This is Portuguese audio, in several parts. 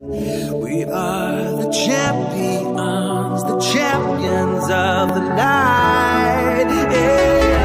We are the champions, the champions of the night. Yeah.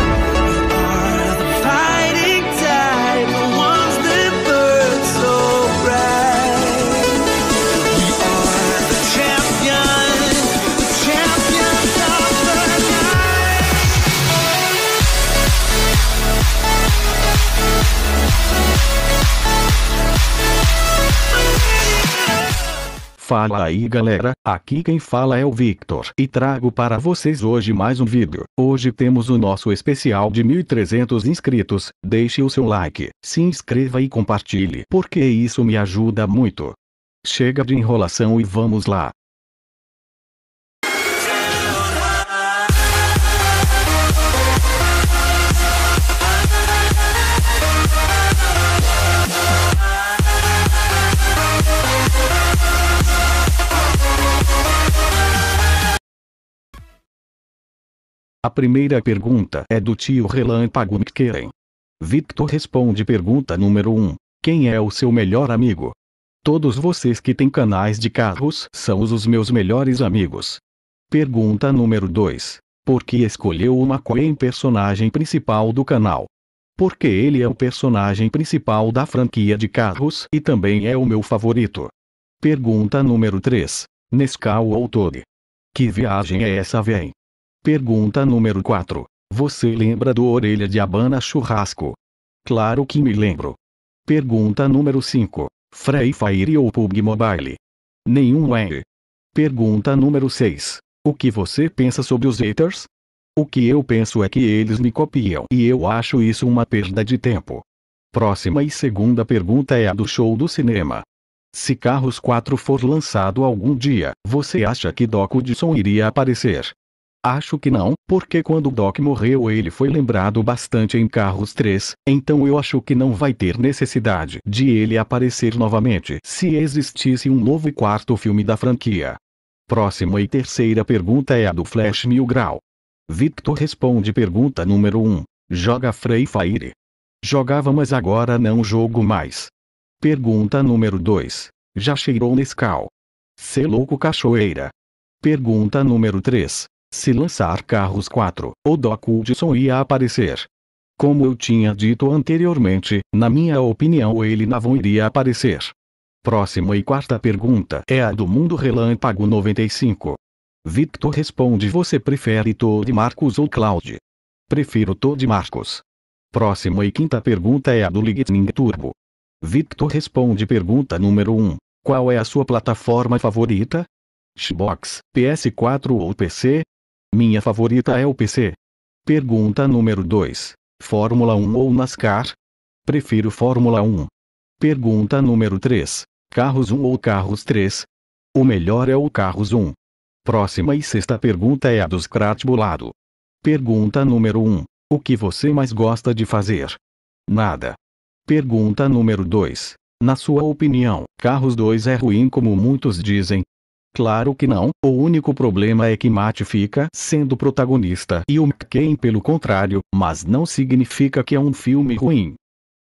Fala aí galera, aqui quem fala é o Victor e trago para vocês hoje mais um vídeo. Hoje temos o nosso especial de 1300 inscritos, deixe o seu like, se inscreva e compartilhe porque isso me ajuda muito. Chega de enrolação e vamos lá. A primeira pergunta é do tio Relâmpago McKeren. Victor responde pergunta número 1. Quem é o seu melhor amigo? Todos vocês que têm canais de carros são os meus melhores amigos. Pergunta número 2. Por que escolheu o McQueen personagem principal do canal? Porque ele é o personagem principal da franquia de carros e também é o meu favorito. Pergunta número 3. Nescau ou Todd? Que viagem é essa, vem? Pergunta número 4. Você lembra do orelha de abana churrasco? Claro que me lembro. Pergunta número 5. Free Fire ou PUBG Mobile? Nenhum é. Pergunta número 6. O que você pensa sobre os haters? O que eu penso é que eles me copiam e eu acho isso uma perda de tempo. Próxima e segunda pergunta é a do show do cinema. Se Carros 4 for lançado algum dia, você acha que Doc Hudson iria aparecer? Acho que não, porque quando Doc morreu ele foi lembrado bastante em Carros 3, então eu acho que não vai ter necessidade de ele aparecer novamente se existisse um novo e quarto filme da franquia. Próxima e terceira pergunta é a do Flash Mil Grau. Victor responde pergunta número 1. Joga Frey Fire. Jogava mas agora não jogo mais. Pergunta número 2. Já cheirou Nescau? Sei louco cachoeira. Pergunta número 3. Se lançar carros 4, o Doc Hudson ia aparecer. Como eu tinha dito anteriormente, na minha opinião ele não iria aparecer. Próxima e quarta pergunta é a do Mundo Relâmpago 95. Victor responde Você prefere Todd Marcos ou Cloud? Prefiro Todd Marcos. Próxima e quinta pergunta é a do Lightning Turbo. Victor responde Pergunta número 1. Qual é a sua plataforma favorita? Xbox, PS4 ou PC? Minha favorita é o PC. Pergunta número 2. Fórmula 1 ou NASCAR? Prefiro Fórmula 1. Pergunta número 3. Carros 1 ou Carros 3? O melhor é o Carros 1. Próxima e sexta pergunta é a dos Cratbulado. Pergunta número 1. O que você mais gosta de fazer? Nada. Pergunta número 2. Na sua opinião, Carros 2 é ruim como muitos dizem? Claro que não, o único problema é que Matt fica sendo protagonista e o McCain pelo contrário, mas não significa que é um filme ruim.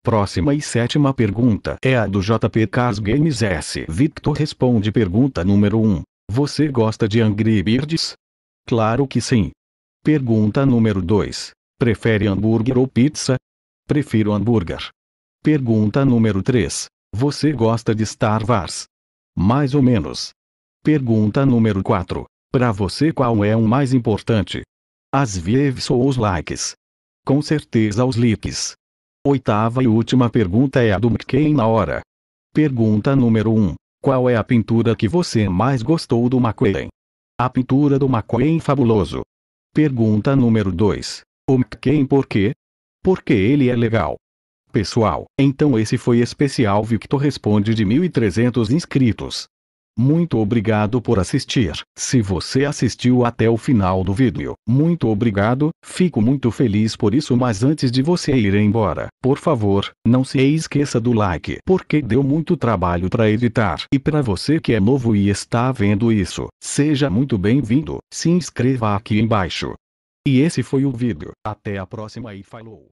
Próxima e sétima pergunta é a do JP Cars Games S. Victor responde pergunta número 1. Você gosta de Angry Birds? Claro que sim. Pergunta número 2. Prefere hambúrguer ou pizza? Prefiro hambúrguer. Pergunta número 3. Você gosta de Star Wars? Mais ou menos. Pergunta número 4. Para você qual é o mais importante? As views ou os likes? Com certeza os likes. Oitava e última pergunta é a do McQueen na hora. Pergunta número 1. Qual é a pintura que você mais gostou do McQueen? A pintura do McQueen fabuloso. Pergunta número 2. O McQueen por quê? Porque ele é legal. Pessoal, então esse foi especial Victor Responde de 1300 inscritos. Muito obrigado por assistir. Se você assistiu até o final do vídeo, muito obrigado, fico muito feliz por isso mas antes de você ir embora, por favor, não se esqueça do like porque deu muito trabalho para editar. E para você que é novo e está vendo isso, seja muito bem-vindo, se inscreva aqui embaixo. E esse foi o vídeo, até a próxima e falou.